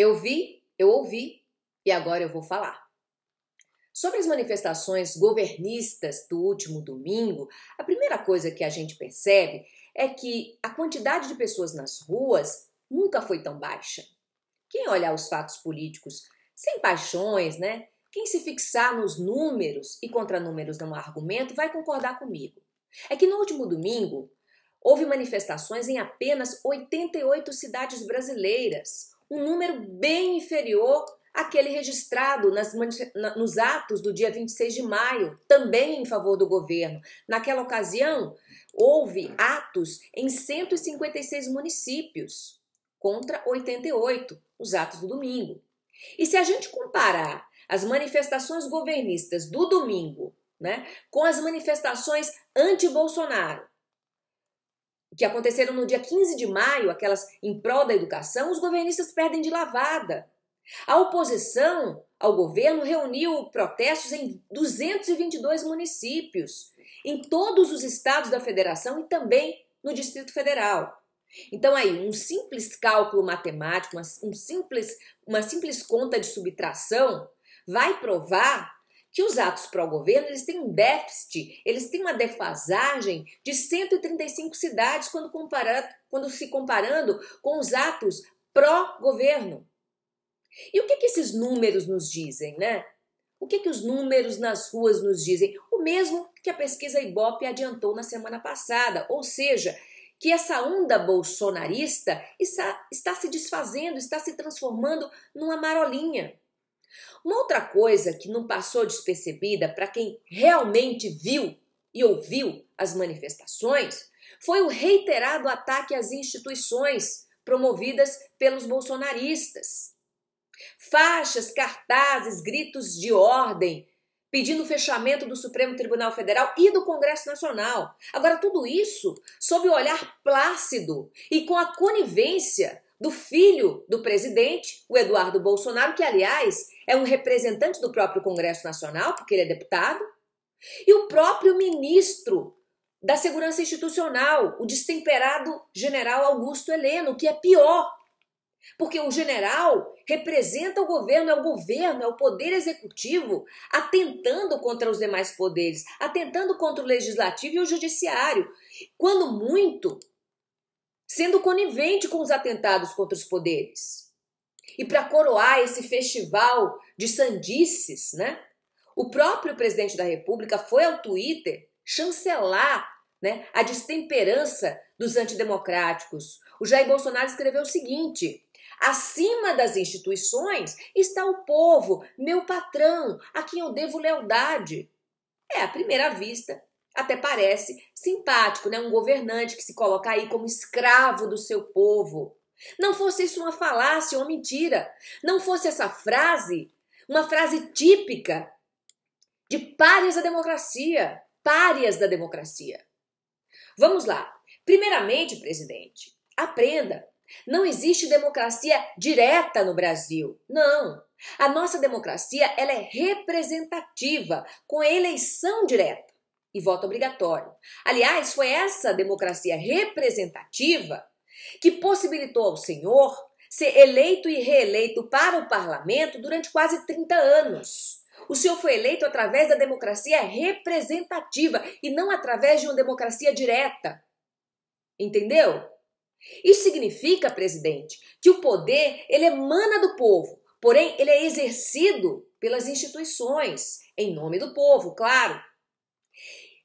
Eu vi, eu ouvi e agora eu vou falar. Sobre as manifestações governistas do último domingo, a primeira coisa que a gente percebe é que a quantidade de pessoas nas ruas nunca foi tão baixa. Quem olhar os fatos políticos sem paixões, né? Quem se fixar nos números e contra números não argumento vai concordar comigo. É que no último domingo houve manifestações em apenas 88 cidades brasileiras, um número bem inferior àquele registrado nas, nos atos do dia 26 de maio, também em favor do governo. Naquela ocasião, houve atos em 156 municípios contra 88, os atos do domingo. E se a gente comparar as manifestações governistas do domingo né, com as manifestações anti-Bolsonaro que aconteceram no dia 15 de maio, aquelas em prol da educação, os governistas perdem de lavada. A oposição ao governo reuniu protestos em 222 municípios, em todos os estados da federação e também no Distrito Federal. Então aí, um simples cálculo matemático, uma, um simples, uma simples conta de subtração vai provar que os atos pró-governo eles têm um déficit, eles têm uma defasagem de 135 cidades quando, comparado, quando se comparando com os atos pró-governo. E o que, que esses números nos dizem, né? O que, que os números nas ruas nos dizem? O mesmo que a pesquisa Ibope adiantou na semana passada, ou seja, que essa onda bolsonarista está, está se desfazendo, está se transformando numa marolinha. Uma outra coisa que não passou despercebida para quem realmente viu e ouviu as manifestações foi o reiterado ataque às instituições promovidas pelos bolsonaristas. Faixas, cartazes, gritos de ordem pedindo o fechamento do Supremo Tribunal Federal e do Congresso Nacional. Agora, tudo isso sob o olhar plácido e com a conivência do filho do presidente, o Eduardo Bolsonaro, que, aliás, é um representante do próprio Congresso Nacional, porque ele é deputado, e o próprio ministro da Segurança Institucional, o destemperado general Augusto Heleno, que é pior, porque o general representa o governo, é o governo, é o poder executivo atentando contra os demais poderes, atentando contra o legislativo e o judiciário. Quando muito, sendo conivente com os atentados contra os poderes. E para coroar esse festival de sandices, né? O próprio presidente da República foi ao Twitter chancelar né, a destemperança dos antidemocráticos. O Jair Bolsonaro escreveu o seguinte: acima das instituições está o povo, meu patrão, a quem eu devo lealdade. É, à primeira vista, até parece simpático, né? Um governante que se coloca aí como escravo do seu povo. Não fosse isso uma falácia, uma mentira. Não fosse essa frase, uma frase típica de párias da democracia. Párias da democracia. Vamos lá. Primeiramente, presidente, aprenda. Não existe democracia direta no Brasil. Não. A nossa democracia ela é representativa, com eleição direta e voto obrigatório. Aliás, foi essa democracia representativa que possibilitou ao senhor ser eleito e reeleito para o parlamento durante quase 30 anos. O senhor foi eleito através da democracia representativa e não através de uma democracia direta. Entendeu? Isso significa, presidente, que o poder ele emana do povo, porém ele é exercido pelas instituições, em nome do povo, claro.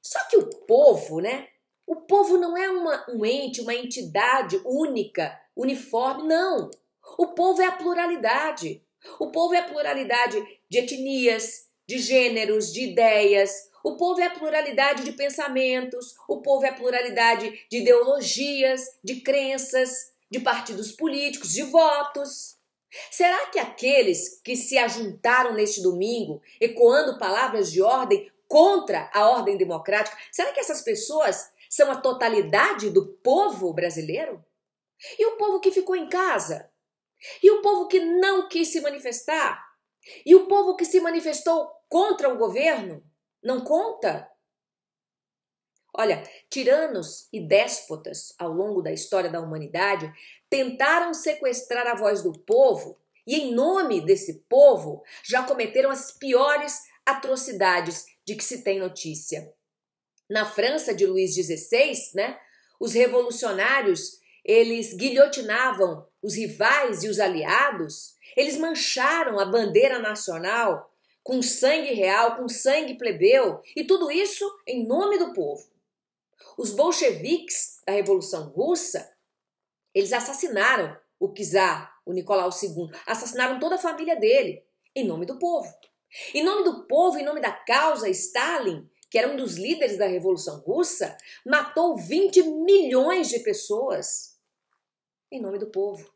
Só que o povo, né? O povo não é uma, um ente, uma entidade única, uniforme, não. O povo é a pluralidade. O povo é a pluralidade de etnias, de gêneros, de ideias. O povo é a pluralidade de pensamentos. O povo é a pluralidade de ideologias, de crenças, de partidos políticos, de votos. Será que aqueles que se ajuntaram neste domingo, ecoando palavras de ordem, contra a ordem democrática. Será que essas pessoas são a totalidade do povo brasileiro? E o povo que ficou em casa? E o povo que não quis se manifestar? E o povo que se manifestou contra o governo? Não conta? Olha, tiranos e déspotas ao longo da história da humanidade tentaram sequestrar a voz do povo e, em nome desse povo, já cometeram as piores atrocidades de que se tem notícia. Na França de Luís XVI, né, os revolucionários eles guilhotinavam os rivais e os aliados, eles mancharam a bandeira nacional com sangue real, com sangue plebeu, e tudo isso em nome do povo. Os bolcheviques da Revolução Russa, eles assassinaram o czar, o Nicolau II, assassinaram toda a família dele, em nome do povo. Em nome do povo, em nome da causa, Stalin, que era um dos líderes da Revolução Russa, matou 20 milhões de pessoas. Em nome do povo.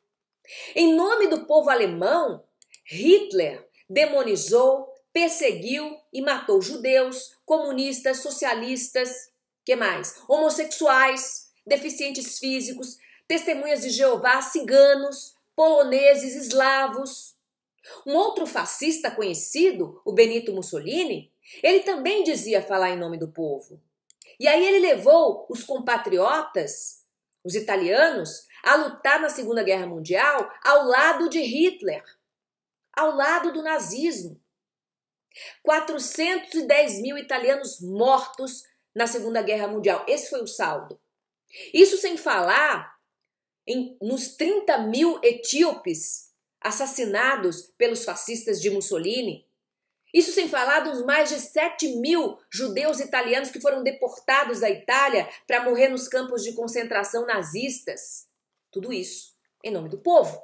Em nome do povo alemão, Hitler demonizou, perseguiu e matou judeus, comunistas, socialistas, que mais? Homossexuais, deficientes físicos, testemunhas de Jeová, ciganos, poloneses, eslavos. Um outro fascista conhecido, o Benito Mussolini, ele também dizia falar em nome do povo. E aí ele levou os compatriotas, os italianos, a lutar na Segunda Guerra Mundial ao lado de Hitler, ao lado do nazismo. 410 mil italianos mortos na Segunda Guerra Mundial. Esse foi o saldo. Isso sem falar em, nos 30 mil etíopes assassinados pelos fascistas de Mussolini. Isso sem falar dos mais de 7 mil judeus italianos que foram deportados da Itália para morrer nos campos de concentração nazistas. Tudo isso em nome do povo.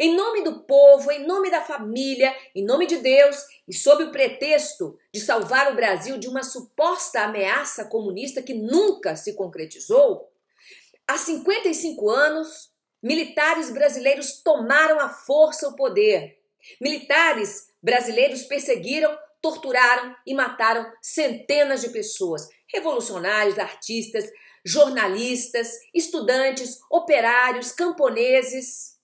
Em nome do povo, em nome da família, em nome de Deus e sob o pretexto de salvar o Brasil de uma suposta ameaça comunista que nunca se concretizou, há 55 anos Militares brasileiros tomaram à força o poder. Militares brasileiros perseguiram, torturaram e mataram centenas de pessoas, revolucionários, artistas, jornalistas, estudantes, operários, camponeses.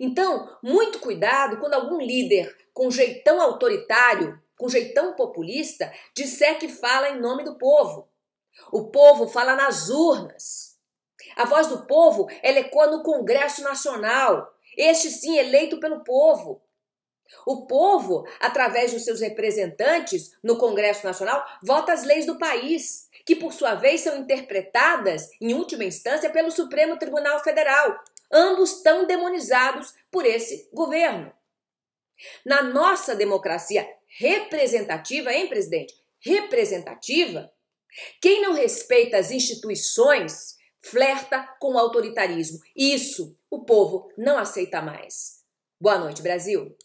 Então, muito cuidado quando algum líder com jeitão autoritário, com jeitão populista, disser que fala em nome do povo. O povo fala nas urnas. A voz do povo, ela ecoa no Congresso Nacional, este sim eleito pelo povo. O povo, através dos seus representantes no Congresso Nacional, vota as leis do país, que por sua vez são interpretadas, em última instância, pelo Supremo Tribunal Federal, ambos tão demonizados por esse governo. Na nossa democracia representativa, hein, presidente? Representativa, quem não respeita as instituições flerta com o autoritarismo. Isso o povo não aceita mais. Boa noite, Brasil!